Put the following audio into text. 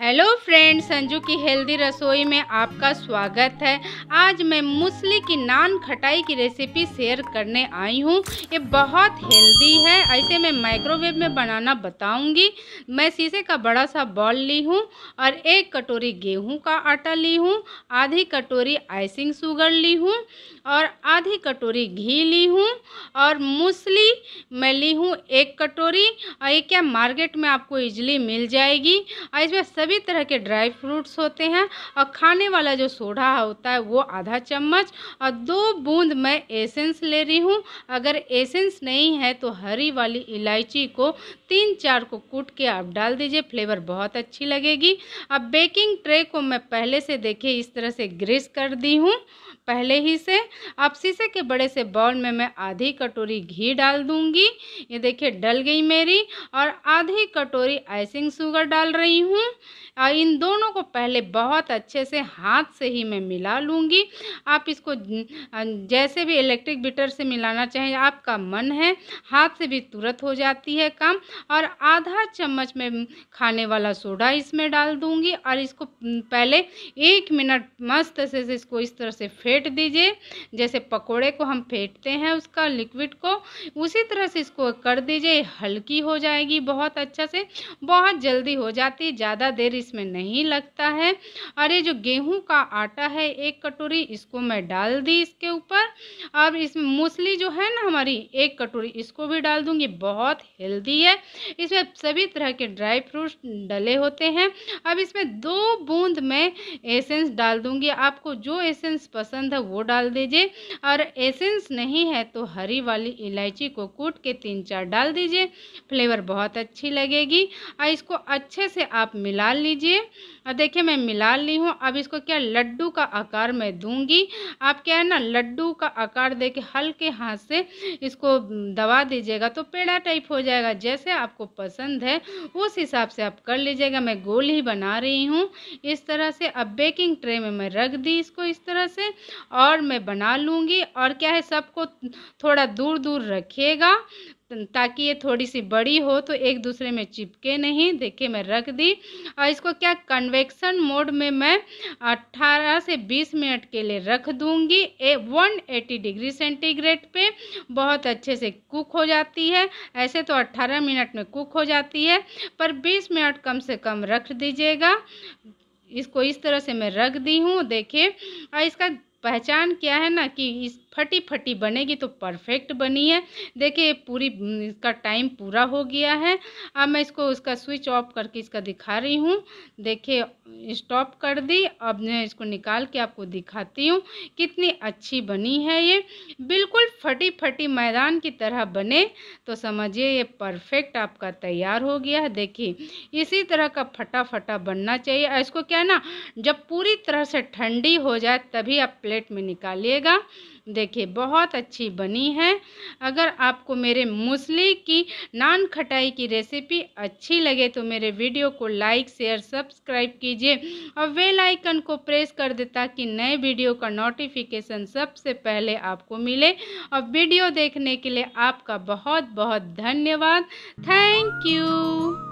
hello friend Sanju की healthy रसोई में आपका स्वागत है आज मैं मूसली की नान खटाई की रेसिपी शेयर करने आई हूँ ये बहुत हेल्दी है ऐसे मैं माइक्रोवेव में बनाना बताऊँगी मैं शीशे का बड़ा सा बॉल ली हूँ और एक कटोरी गेहूँ का आटा ली हूँ आधी कटोरी आइसिंग शुगर ली हूँ और आधी कटोरी घी ली हूँ और मूसली मैं ली हूँ एक कटोरी और ये क्या मार्केट में आपको इजली मिल जाएगी और इसमें सभी तरह के ड्राई फ्रूट्स होते हैं और खाने वाला जो सोडा होता है वो आधा चम्मच और दो बूंद मैं एसेंस ले रही हूँ अगर एसेंस नहीं है तो हरी वाली इलायची को तीन चार को कूट के आप डाल दीजिए फ्लेवर बहुत अच्छी लगेगी अब बेकिंग ट्रे को मैं पहले से देखिए इस तरह से ग्रेस कर दी हूँ पहले ही से अब शीशे के बड़े से बाउल में मैं आधी कटोरी घी डाल दूंगी ये देखिए डल गई मेरी और आधी कटोरी आइसिंग शुगर डाल रही हूँ और इन दोनों को पहले बहुत अच्छे से हाथ से ही मैं मिला लूँगी आप इसको जैसे भी इलेक्ट्रिक बीटर से मिलाना चाहें आपका मन है हाथ से भी तुरंत हो जाती है काम और आधा चम्मच में खाने वाला सोडा इसमें डाल दूँगी और इसको पहले एक मिनट मस्त से इसको इस तरह से फेंट दीजिए जैसे पकोड़े को हम फेंटते हैं उसका लिक्विड को उसी तरह से इसको कर दीजिए हल्की हो जाएगी बहुत अच्छा से बहुत जल्दी हो जाती है ज़्यादा देर देर इसमें नहीं लगता है और ये जो गेहूं का आटा है एक कटोरी इसको मैं डाल दी इसके ऊपर अब इसमें मूसली जो है ना हमारी एक कटोरी इसको भी डाल दूँगी बहुत हेल्दी है इसमें सभी तरह के ड्राई फ्रूट्स डले होते हैं अब इसमें दो बूंद मैं एसेंस डाल दूँगी आपको जो एसेंस पसंद है वो डाल दीजिए और एसेंस नहीं है तो हरी वाली इलायची को कूट के तीन चार डाल दीजिए फ्लेवर बहुत अच्छी लगेगी और इसको अच्छे से आप मिला निकाल लीजिए और देखिए मैं मिला ली हूँ अब इसको क्या लड्डू का आकार मैं दूंगी आप क्या है ना लड्डू का आकार दे के हल्के हाथ से इसको दबा दीजिएगा तो पेड़ा टाइप हो जाएगा जैसे आपको पसंद है उस हिसाब से आप कर लीजिएगा मैं गोल ही बना रही हूँ इस तरह से अब बेकिंग ट्रे में मैं रख दी इसको इस तरह से और मैं बना लूँगी और क्या है सबको थोड़ा दूर दूर रखिएगा ताकि ये थोड़ी सी बड़ी हो तो एक दूसरे में चिपके नहीं देखिए मैं रख दी और इसको क्या कन्वेक्शन मोड में मैं 18 से 20 मिनट के लिए रख दूंगी ए 180 डिग्री सेंटीग्रेड पे बहुत अच्छे से कुक हो जाती है ऐसे तो 18 मिनट में कुक हो जाती है पर 20 मिनट कम से कम रख दीजिएगा इसको इस तरह से मैं रख दी हूँ देखिए और इसका पहचान क्या है ना कि इस फटी फटी बनेगी तो परफेक्ट बनी है देखिए पूरी इसका टाइम पूरा हो गया है अब मैं इसको उसका स्विच ऑफ करके इसका दिखा रही हूँ देखिए स्टॉप कर दी अब मैं इसको निकाल के आपको दिखाती हूँ कितनी अच्छी बनी है ये बिल्कुल फटी फटी मैदान की तरह बने तो समझिए ये परफेक्ट आपका तैयार हो गया है देखिए इसी तरह का फटा फटा बनना चाहिए इसको क्या ना जब पूरी तरह से ठंडी हो जाए तभी आप प्लेट प्लेट में निकालिएगा देखिए बहुत अच्छी बनी है अगर आपको मेरे मूसली की नान खटाई की रेसिपी अच्छी लगे तो मेरे वीडियो को लाइक शेयर सब्सक्राइब कीजिए और बेल आइकन को प्रेस कर दे ताकि नए वीडियो का नोटिफिकेशन सबसे पहले आपको मिले और वीडियो देखने के लिए आपका बहुत बहुत धन्यवाद थैंक यू